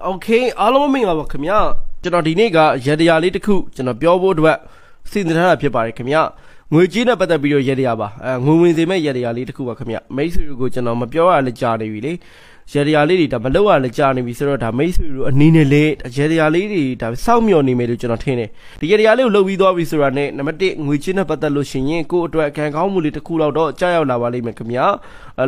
โอเคအားလုံးမင်္ဂလာပါခင်ဗျာကျွန်တော်ဒီနေ့ကရတရာလေးတစ်ခုကျွန်တော်ပြောဖို့အတွက်စီစဉ်ထားတာဖြစ်ပါတယ်ခင်ဗျာငွေကြေးနဲ့ပတ်သက်ပြီးတော့ရတရာပါအဲငွေဝင်စေမဲ့ရတရာလေးတစ်ခုပါခင်ဗျာမိတ်ဆွေတို့ကိုကျွန်တော်မပြောရလဲကြားနေပြီလေရတရာလေးတွေဒါမလောက်ရလဲကြားနေပြီဆိုတော့ဒါမိတ်ဆွေတို့အနည်းနဲ့လေးရတရာလေးတွေဒါစောင့်မျှော်နေမယ်လို့ကျွန်တော်ထင်တယ်ဒီရတရာလေးကိုလှုပ်ပြီးသွားပြီဆိုတာနဲ့နံပါတ်1ငွေကြေးနဲ့ပတ်သက်လို့ရှိရင်ကို့အတွက်ခံကောင်းမှုလေးတစ်ခုလောက်တော့ကြားရောက်လာပါလိမ့်မယ်ခင်ဗျာ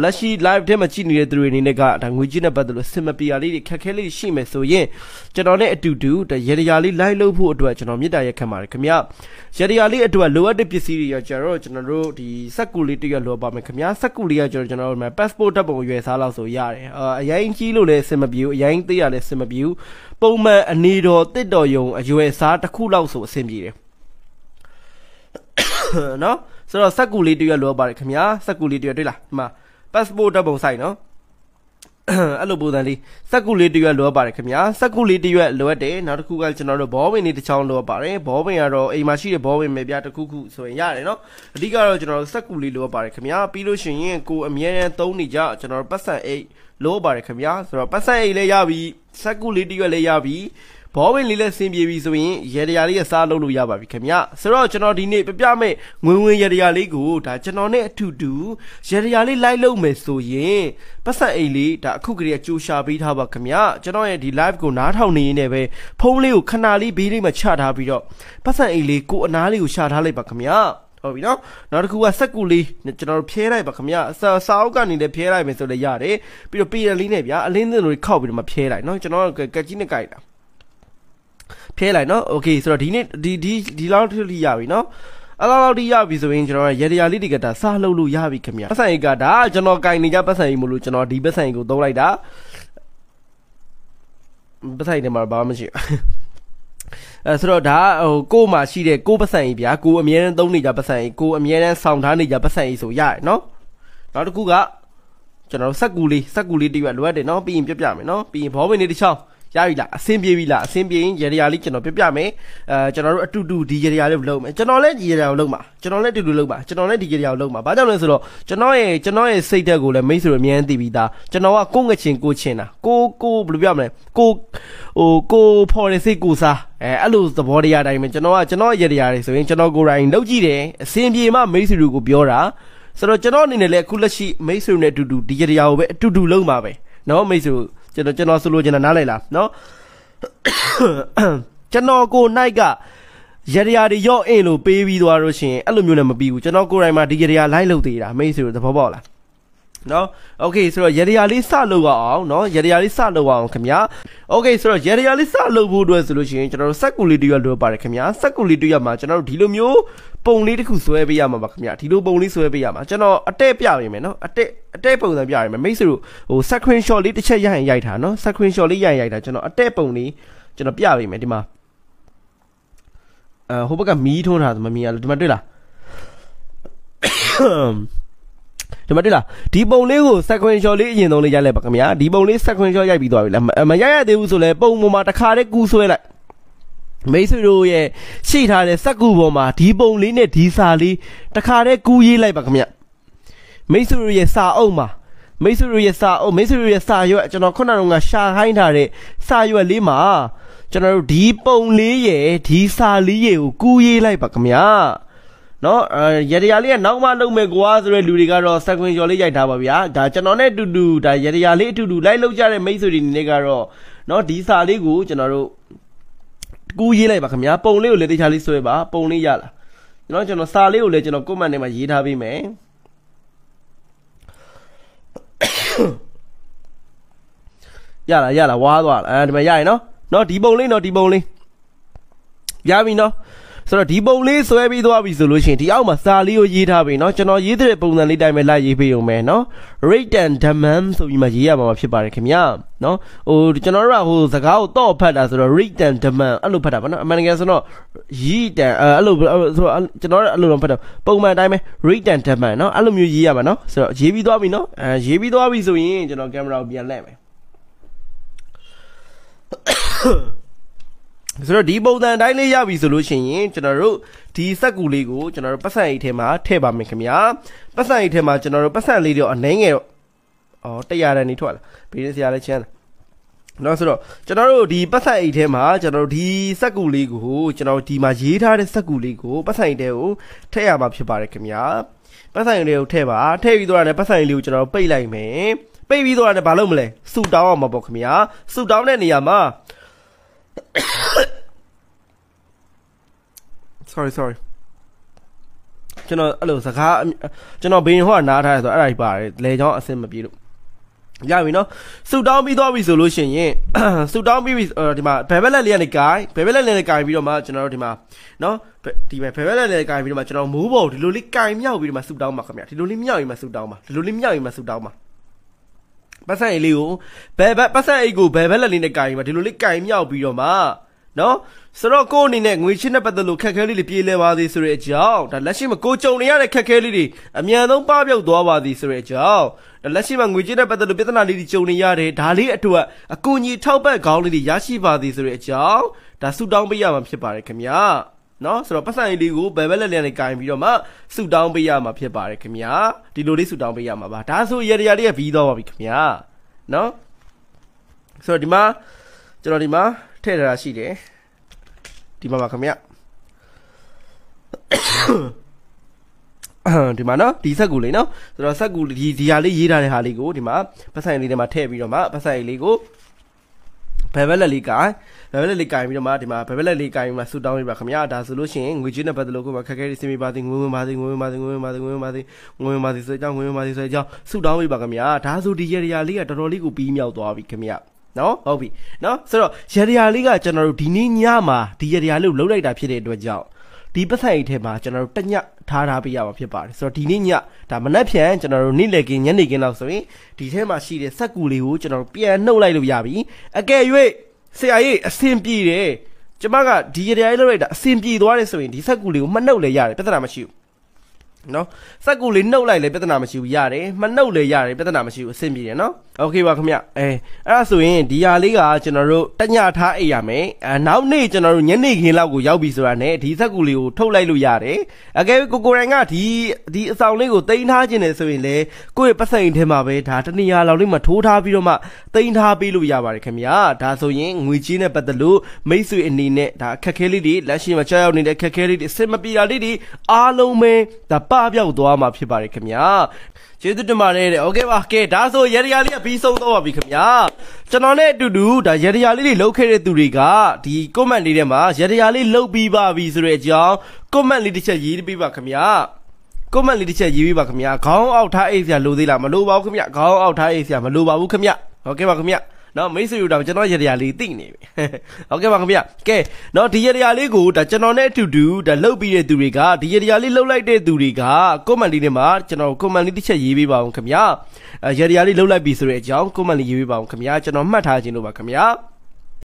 လက်ရှိ live ထဲမှာကြည့်နေတဲ့သူတွေအနေနဲ့ကဒါငွေကြေးနဲ့ပတ်သက်လို့စင်မပီယာလေးတွေခက်ခဲလေးတွေရှိမယ်ဆိုရင်ကျွန်တော်နဲ့အတူတူရေတရာလေး live လုပ်ဖို့အတွက်ကျွန်တော်မြစ်တာရက်ခံပါတယ်ခင်ဗျရေတရာလေးအတွက်လိုအပ်တဲ့ပစ္စည်းတွေရောကျွန်တော်တို့ကျွန်တော်တို့ဒီစက်ကူလေးတရက်လိုပါမယ်ခင်ဗျစက်ကူလေးကကျွန်တော်ကျွန်တော်တို့မှာ passport တပ်ပုံရွယ်စားလောက်ဆိုရတယ်အရင်ကြီးလို့လည်းစင်မပီဘူးအရင်သေးရလည်းစင်မပီဘူးပုံမှန်အနေတော်တစ်တော်ယုံအရွယ်စားတစ်ခုလောက်ဆိုအဆင်ပြေတယ်နော်ဆိုတော့စက်ကူလေးတရွက်လိုပါတယ်ခင်ဗျာစက်ကူလေးတရွက်တွေ့လားဒီမှာ passport ဓာတ်ပုံဆိုင်နော်အဲ့လိုပုံစံလေးစက်ကူလေးတရွက်လိုအပ်ပါတယ်ခင်ဗျာစက်ကူလေးတရွက်လိုအပ်တယ်နောက်တစ်ခုကကျွန်တော်တို့ဘောပင်လေးတစ်ချောင်းလိုအပ်ပါတယ်ဘောပင်ကတော့အိမ်မှာရှိတဲ့ဘောပင်ပဲဗျာတစ်ခုခုဆိုရင်ရတယ်နော်အဓိကတော့ကျွန်တော်တို့စက်ကူလေးလိုအပ်ပါတယ်ခင်ဗျာပြီးလို့ရှိရင်ကိုအမြဲတမ်းသုံးနေကြကျွန်တော်တို့ပတ်စံအိတ်လိုအပ်ပါတယ်ခင်ဗျာဆိုတော့ပတ်စံအိတ်လည်းရပြီစက်ကူလေးတရွက်လည်းရပြီဘောဝင်လေးလည်းဆင်ပြေပြီဆိုရင်ရေတရာလေးရစားလုပ်လို့ရပါပြီခင်ဗျဆိုတော့ကျွန်တော်ဒီနေ့ပြပြမဲ့ငွေဝင်ရေတရာလေးကိုဒါကျွန်တော်နဲ့အတူတူရေတရာလေးလိုက်လုပ်မယ်ဆိုရင်ပတ်စံအိတ်လေးဒါအခုကလေးကြိုးရှာပေးထားပါခင်ဗျကျွန်တော်ရဲ့ဒီ live ကိုနားထောင်နေရင်းနဲ့ပဲဖုန်းလေးကိုခဏလေးဘေးလေးမှာချထားပြီးတော့ပတ်စံအိတ်လေးကိုအနားလေးကိုရှာထားလိုက်ပါခင်ဗျဟုတ်ပြီနော်နောက်တစ်ခုကစက်ကူလေးကျွန်တော်တို့ဖြဲလိုက်ပါခင်ဗျစာစာအုပ်ကနေလည်းဖြဲလိုက်မယ်ဆိုလည်းရတယ်ပြီးတော့ပေရလေးနဲ့ဗျာအလင်းသင်းတို့ခောက်ပြီးတော့မဖြဲလိုက်နော်ကျွန်တော်ကကက်ကြီးနဲ့ကြိုက်တာဖြဲလိုက်နော်โอเคဆိုတော့ဒီနေ့ဒီဒီဒီလောက်ထိရပြီနော်အလားလောက်တိရပြီဆိုရင်ကျွန်တော်ရေတရာလေးဒီကတာစားလှုပ်လို့ရပြီခင်ဗျပတ်စံအိကဒါကျွန်တော်ကင်နေကြပတ်စံအိမလို့ကျွန်တော်ဒီပတ်စံအိကိုသုံးလိုက်တာပတ်စံအိထဲမှာဘာမှမရှိအဲဆိုတော့ဒါဟိုကို့မှာရှိတဲ့ကို့ပတ်စံအိဗျာကို့အမြဲတမ်းသုံးနေကြပတ်စံအိကို့အမြဲတမ်းစောင့်ထားနေကြပတ်စံအိဆိုရတယ်နော်နောက်တစ်ခုကကျွန်တော်စက်ကူလေးစက်ကူလေးတိရွတ်လိုအပ်တယ်နော်ပြီးရင်ပြပြမယ်နော်ပြီးရင်ဘောပင်လေးတစ်ချောင်းရပြီလားအဆင်ပြေပြီလားအဆင်ပြေရင်ရေရာလေးကျွန်တော်ပြပြမယ်အဲကျွန်တော်တို့အတူတူဒီရေရာလေးလုပ်မယ်ကျွန်တော်လည်းဒီရေရာကိုလုပ်မှာကျွန်တော်လည်းအတူတူလုပ်မှာကျွန်တော်လည်းဒီရေရာကိုလုပ်မှာဘာကြောင့်လဲဆိုတော့ကျွန်တော်ရဲ့ကျွန်တော်ရဲ့စိတ်ဓာတ်ကိုလည်းမိတ်ဆွေတို့အများကြီးသိပြီးသားကျွန်တော်ကကိုငချင်ကိုချင်တာကိုကိုဘယ်လိုပြောမလဲကိုဟိုကိုဖော်ရစိတ်ကိုစားအဲအဲ့လိုသဘောတရားတိုင်းပဲကျွန်တော်ကကျွန်တော်ရေရာတွေဆိုရင်ကျွန်တော်ကိုယ်တိုင်လုပ်ကြည့်တယ်အဆင်ပြေမှမိတ်ဆွေတို့ကိုပြောတာဆိုတော့ကျွန်တော်အနေနဲ့လည်းအခုလက်ရှိမိတ်ဆွေနဲ့အတူတူဒီရေရာကိုပဲအတူတူလုပ်မှာပဲနော်မိတ်ဆွေတို့ကျွန်တော်ကျွန်တော်ဆိုလိုချင်တာနားလည်လားနော်ကျွန်တော်ကိုနိုင်ကရရရရော့အင်လို့ပေးပြီးသွားလို့ရှိရင်အဲ့လိုမျိုးနဲ့မပြီးဘူးကျွန်တော်ကိုယ်တိုင်မှာဒီရရလိုက်လုပ်သေးတာမိတ်ဆွေတို့သဘောပေါက်လားနော်โอเคဆိုတော့ရရလေးစလုပ်အောင်နော်ရရလေးစလုပ်အောင်ခင်ဗျာโอเคဆိုတော့ရရလေးစလုပ်ဖို့အတွက်ဆိုလို့ရှိရင်ကျွန်တော်တို့စက်ကူလေးတရလိုပါတယ်ခင်ဗျာစက်ကူလေးတရမှာကျွန်တော်တို့ဒီလိုမျိုးပုံလေးတစ်ခုဆွဲပေးရမှာပါခင်ဗျာဒီလိုပုံလေးဆွဲပေးရမှာကျွန်တော်အတဲ့ပြပေးမယ်နော်အတဲ့အတဲ့ပုံစံပြပေးမယ်မိတ်ဆွေတို့ဟို screen shot လေးတစ်ချက်ရိုက်ရင်ရိုက်တာနော် screen shot လေးရိုက်ရင်ရိုက်တာကျွန်တော်အတဲ့ပုံလေးကျွန်တော်ပြပေးမယ်ဒီမှာအဲဟိုဘက်ကမီးထွန်းတာမမြင်ရလို့ဒီမှာတွေ့လားဒီမှာတွေ့လားဒီပုံလေးကို sequential လေးအရင်ဆုံးလေးရိုက်လိုက်ပါခင်ဗျာဒီပုံလေး sequential ရိုက်ပြီးသွားပြီလားမရိုက်ရသေးဘူးဆိုလဲပုံပေါ်မှာတစ်ခါတည်းကူးဆွဲလိုက်မိတ်ဆွေတို့ရဲ့ရှိထားတဲ့စက်ကူပေါ်မှာဒီပုံလေးနဲ့ဒီစာလေးတစ်ခါတည်းကူးရေးလိုက်ပါခင်ဗျမိတ်ဆွေတို့ရဲ့စာအုပ်မှာမိတ်ဆွေတို့ရဲ့စာအုပ်မိတ်ဆွေတို့ရဲ့စာရွက်ကျွန်တော်ခုနကရှာဟိုင်းထားတဲ့စာရွက်လေးမှာကျွန်တော်တို့ဒီပုံလေးရဲ့ဒီစာလေးရဲ့ကိုကူးရေးလိုက်ပါခင်ဗျာနော်ရတရာလေးကနောက်မှလုံမဲ့ကွာဆိုတဲ့လူတွေကတော့စက်ကွင်းကျော်လေးရိုက်ထားပါဗျာဒါကျွန်တော်နဲ့အတူတူဒါရတရာလေးအတူတူလိုက်လောက်ကြတဲ့မိတ်ဆွေတွေနေကတော့နော်ဒီစာလေးကိုကျွန်တော်တို့ကူးရေးလိုက်ပါခင်ဗျာပုံလေးကိုလည်းတခြားလေးဆွဲပါပုံလေးရလားကျွန်တော်ကျွန်တော်စာလေးကိုလည်းကျွန်တော် comment ထဲမှာရေးထားပေးမယ်ရလားရလားဝါးသွားလားအဲဒီမှာရရင်နော်နော်ဒီပုံလေးနော်ဒီပုံလေးရပြီနော်ဆိုတော့ဒီပုံလေးဆွဲပြီးသွားပြီဆိုလို့ရှိရင်ဒီအောက်မှာစာလေးကိုရေးထားပြီเนาะကျွန်တော်ရေးတဲ့ပုံစံလေးတိုင်းပဲလိုက်ရေးပေးအောင်မယ်เนาะ rate and demand ဆိုပြီးမှရေးရမှာဖြစ်ပါတယ်ခင်ဗျာเนาะဟိုကျွန်တော်တို့ကဟိုစကားကိုတော့ဖတ်တာဆိုတော့ rate and demand အဲ့လိုဖတ်တာပါเนาะအမှန်တကယ်ဆိုတော့ yield and အဲ့လိုဆိုတော့ကျွန်တော်တို့အဲ့လိုတော့ဖတ်တာပုံမှန်တိုင်းပဲ rate and demand เนาะအဲ့လိုမျိုးရေးရမှာเนาะဆိုတော့ရေးပြီးသွားပြီเนาะအဲရေးပြီးသွားပြီဆိုရင်ကျွန်တော်ကင်မရာကိုပြန်လှည့်မယ်ဆိုတော့ဒီပုံစံအတိုင်းလေးရပြီဆိုလို့ရှိရင်ကျွန်တော်တို့ဒီစက်ကူလေးကိုကျွန်တော်တို့ပတ်စံအိတ်ထဲမှာထည့်ပါမယ်ခင်ဗျာပတ်စံအိတ်ထဲမှာကျွန်တော်တို့ပတ်စံလေးတော့အနှိမ့်ငယ်တော့အော်100ရန်နေထွက်လာဘေးရင်းစရာလည်းချမ်းလာနော်ဆိုတော့ကျွန်တော်တို့ဒီပတ်စံအိတ်ထဲမှာကျွန်တော်တို့ဒီစက်ကူလေးကိုကျွန်တော်ဒီမှာရေးထားတဲ့စက်ကူလေးကိုပတ်စံအိတ်ထဲကိုထည့်ရမှာဖြစ်ပါတယ်ခင်ဗျာပတ်စံအိတ်လေးကိုထည့်ပါထည့်ပြီးတော့လည်းပတ်စံအိတ်လေးကိုကျွန်တော်တို့ပိတ်လိုက်မယ်ပိတ်ပြီးတော့လည်းမလုပ်မလဲဆူတောင်းအောင်မှာပေါ့ခင်ဗျာဆူတောင်းတဲ့နေရာမှာ sorry sorry ကျွန်တော်အဲ့လိုစကားကျွန်တော်ဘင်းဟောနားထားရဆိုအဲ့ဒါကြီးပါတယ်လေချောင်းအဆင်မပြေလို့ရပြီနော်ဆူတောင်းပြီးသွားပြီဆိုလို့ရှိရင်ဆူတောင်းပြီးပြီဒီမှာဘယ်ဘက်လက်လေးကနေကိုင်ဘယ်ဘက်လက်လေးကနေကိုင်ပြီးတော့မှကျွန်တော်တို့ဒီမှာနော်ဒီမှာဘယ်ဘက်လက်လေးကနေကိုင်ပြီးတော့မှကျွန်တော်မိုးပေါ်ဒီလိုလေးကိုင်မြောက်ပြီးဒီမှာဆူတောင်းပါခင်ဗျာဒီလိုလေးမြောက်ရင်မှဆူတောင်းပါဒီလိုလေးမြောက်ရင်မှဆူတောင်းပါပတ်စံအိတ်လေးကိုဘယ်ဘက်ပတ်စံအိတ်ကိုဘယ်ဘက်လက်လေးနဲ့ကိုင်ပြီးမှဒီလိုလေးကိုင်မြောက်ပြီးတော့မှနော်ဆိုတော့ကို့အနေနဲ့ငွေချင်းနဲ့ပတ်သက်လို့ခက်ခဲလေးတွေပြေလည်ပါသည်ဆိုတဲ့အကြောင်းဒါလက်ရှိမှာကိုကြုံနေရတဲ့ခက်ခဲလေးတွေအမြန်ဆုံးပပျောက်သွားပါသည်ဆိုတဲ့အကြောင်းဒါလက်ရှိမှာငွေချင်းနဲ့ပတ်သက်လို့ပြဿနာလေးတွေကြုံနေရတယ်ဒါလေးအတွက်အကူအညီထောက်ပံ့ကောင်းလေးတွေရရှိပါသည်ဆိုတဲ့အကြောင်းဒါဆုတောင်းပေးရမှာဖြစ်ပါတယ်ခင်ဗျာနော်ဆိုတော့ပတ်စံလေးကိုဘယ်ဘက်လက်လက်နဲ့ကင်ပြီးတော့မှဆူတောင်းပေးရမှာဖြစ်ပါတယ်ခင်ဗျာဒီလိုလေးဆူတောင်းပေးရမှာပါဒါဆိုရေတရာလေးကပြီးတော့ပါပြီခင်ဗျာနော်ဆိုတော့ဒီမှာကျွန်တော်ဒီမှာထည့်ထားတာရှိတယ်ဒီမှာပါခင်ဗျဒီမှာနော်ဒီဆက်ကူလေးနော်ဆိုတော့ဆက်ကူဒီဒီဟာလေးရေးထားတဲ့ဟာလေးကိုဒီမှာပတ်ဆိုင်လေးထဲမှာထည့်ပြီးတော့မှပတ်ဆိုင်လေးကိုဘယ်ဘက်လက်လေးကိုင်ဘယ်ဘက်လက်လေးကိုင်ပြီးတော့မှဒီမှာဘယ်ဘက်လက်လေးကိုင်ပြီးမှဆူတောင်းပြပါခင်ဗျာဒါဆိုလို့ရှိရင်ငွေကြေးနဲ့ပတ်သက်လို့ကိုယ်မှာခက်ခဲတွေစင်ပြပါသေးငွေဝင်ပါသေးငွေဝင်ပါသေးငွေဝင်ပါသေးငွေဝင်ပါသေးငွေဝင်ပါသေးဆိုကြောင်းငွေဝင်ပါသေးဆိုကြောင်းဆူတောင်းပြပါခင်ဗျာဒါဆိုဒီရရလေးကတော်တော်လေးကိုပြီးမြောက်သွားပြီခင်ဗျာနော်ဟုတ်ပြီနော်ဆိုတော့ရေဒီယာလေးကကျွန်တော်တို့ဒီနေ့ညမှာဒီရေဒီယာလေးကိုလုံးလိုက်တာဖြစ်တဲ့အတွက်ကြောင့်ဒီပတ်ဆိုင်ထဲမှာကျွန်တော်တို့တညထားထားပေးရမှာဖြစ်ပါတယ်ဆိုတော့ဒီနေ့ညဒါမနက်ဖြန်ကျွန်တော်တို့နေ့လည်ခင်းညနေခင်းလောက်ဆိုရင်ဒီထဲမှာရှိတဲ့စက်ကူလေးကိုကျွန်တော်တို့ပြန်နှုတ်လိုက်လို့ရပြီအကယ်၍ဆရာကြီးအဆင်ပြေတယ်ကျမကဒီရေဒီယာလေးလုံးလိုက်တာအဆင်ပြေသွားတယ်ဆိုရင်ဒီစက်ကူလေးကိုမနှုတ်လဲရတယ်ပြဿနာမရှိဘူးနော်စက်ကူလေးနှုတ်လိုက်လေပြဿနာမရှိဘူးရတယ်မနှုတ်လေရတယ်ပြဿနာမရှိဘူးအဆင်ပြေတယ်နော်โอเคပါခင်ဗျအဲအဲ့ဒါဆိုရင်ဒီဟာလေးကကျွန်တော်တို့တညထားအိပ်ရမယ်အဲနောက်နေ့ကျွန်တော်တို့ညနေခင်းလောက်ကိုရောက်ပြီဆိုတာနဲ့ဒီစက်ကူလေးကိုထုတ်လိုက်လို့ရတယ်အကယ်ကိုကိုရိုင်းကဒီဒီအဆောင်လေးကိုတင်ထားခြင်းနဲ့ဆိုရင်လေကိုယ့်ရဲ့ပတ်စံအိမ်ထဲမှာပဲဒါတနေရာလောက်လေးမှာထိုးထားပြီးတော့မှတင်ထားပေးလို့ရပါတယ်ခင်ဗျာဒါဆိုရင်ငွေကြေးနဲ့ပတ်သက်လို့မိတ်ဆွေအနေနဲ့ဒါအခက်ခဲလေးတွေလက်ရှိမှာကြောက်ရောက်နေတဲ့အခက်ခဲလေးတွေအဆင်မပြေတာလေးတွေအားလုံးပဲဒါပပျောက်သွားမှာဖြစ်ပါတယ်ခင်ဗျာကျေးဇူးတင်ပါတယ်တဲ့โอเคပါကဲဒါဆိုရရရလေးကပြီးဆုံးတော့ပါပြီခင်ဗျာကျွန်တော်နဲ့အတူတူဒါရရရလေးတွေလုတ်ခဲ့တဲ့သူတွေကဒီ comment လေးထဲမှာရရရလေးလုတ်ပြီးပါပြီဆိုတဲ့အကြောင်း comment လေးတစ်ချက်ရေးပေးပါခင်ဗျာ comment လေးတစ်ချက်ရေးပေးပါခင်ဗျာခေါင်းအောက်ထားအိတ်ဆရာလိုသေးလားမလိုပါဘူးခင်ဗျာခေါင်းအောက်ထားအိတ်ဆရာမလိုပါဘူးခင်ဗျာဟုတ်ကဲ့ပါခင်ဗျာနော်မိတ်ဆွေတို့တော့ကျွန်တော်ရရလေးသိနေပြီဟုတ်ကဲ့ပါခင်ဗျကဲနော်ဒီရရလေးကိုဒါကျွန်တော်နဲ့အတူတူဒါလှုပ်ပြီးတဲ့သူတွေကဒီရရလေးလှုပ်လိုက်တဲ့သူတွေကကွန်မန့်လေးထဲမှာကျွန်တော်ကွန်မန့်လေးတစ်ချက်ရေးပေးပါအောင်ခင်ဗျရရလေးလှုပ်လိုက်ပြီဆိုတဲ့အကြောင်းကွန်မန့်လေးရေးပေးပါအောင်ခင်ဗျကျွန်တော်မှတ်ထားခြင်းလို့ပါခင်ဗျ